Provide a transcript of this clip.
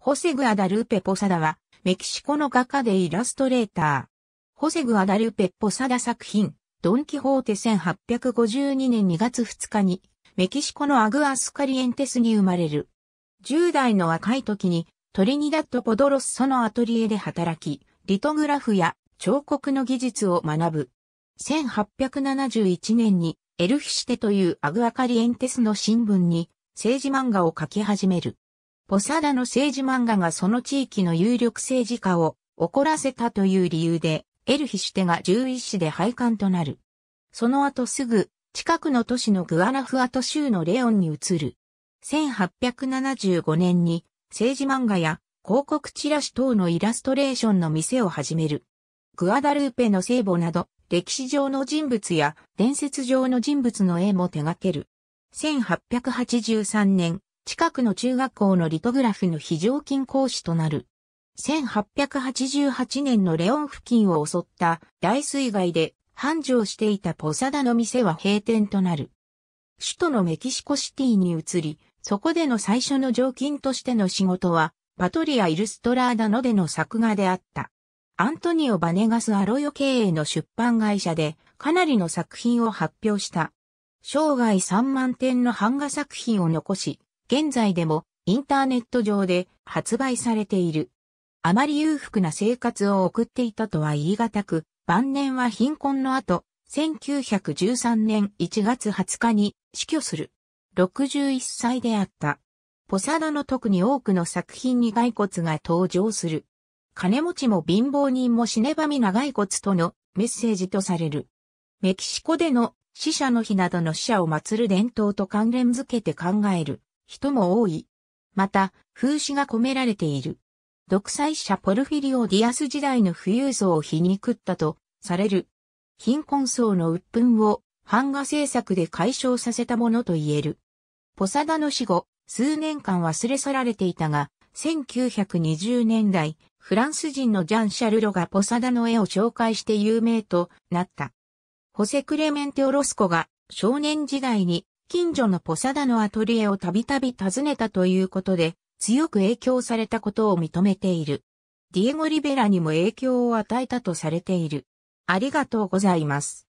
ホセグアダルーペ・ポサダは、メキシコの画家でイラストレーター。ホセグアダルーペ・ポサダ作品、ドン・キホーテ1852年2月2日に、メキシコのアグアスカリエンテスに生まれる。10代の若い時に、トリニダット・ポドロッソのアトリエで働き、リトグラフや彫刻の技術を学ぶ。1871年に、エルフィシテというアグアカリエンテスの新聞に、政治漫画を描き始める。ポサダの政治漫画がその地域の有力政治家を怒らせたという理由で、エルヒシュテが11市で廃刊となる。その後すぐ、近くの都市のグアナフアト州のレオンに移る。1875年に政治漫画や広告チラシ等のイラストレーションの店を始める。グアダルーペの聖母など、歴史上の人物や伝説上の人物の絵も手掛ける。1883年、近くの中学校のリトグラフの非常勤講師となる。1888年のレオン付近を襲った大水害で繁盛していたポサダの店は閉店となる。首都のメキシコシティに移り、そこでの最初の常勤としての仕事は、パトリア・イルストラーダのでの作画であった。アントニオ・バネガス・アロヨ経営の出版会社で、かなりの作品を発表した。生涯3万点の版画作品を残し、現在でもインターネット上で発売されている。あまり裕福な生活を送っていたとは言い難く、晩年は貧困の後、1913年1月20日に死去する。61歳であった。ポサダの特に多くの作品に骸骨が登場する。金持ちも貧乏人も死ねばみな骸骨とのメッセージとされる。メキシコでの死者の日などの死者を祀る伝統と関連づけて考える。人も多い。また、風刺が込められている。独裁者ポルフィリオ・ディアス時代の富裕層を皮肉ったとされる。貧困層の鬱憤を版画制作で解消させたものと言える。ポサダの死後、数年間忘れ去られていたが、1920年代、フランス人のジャン・シャルロがポサダの絵を紹介して有名となった。ホセ・クレメンテ・オロスコが少年時代に近所のポサダのアトリエをたびたび訪ねたということで、強く影響されたことを認めている。ディエゴ・リベラにも影響を与えたとされている。ありがとうございます。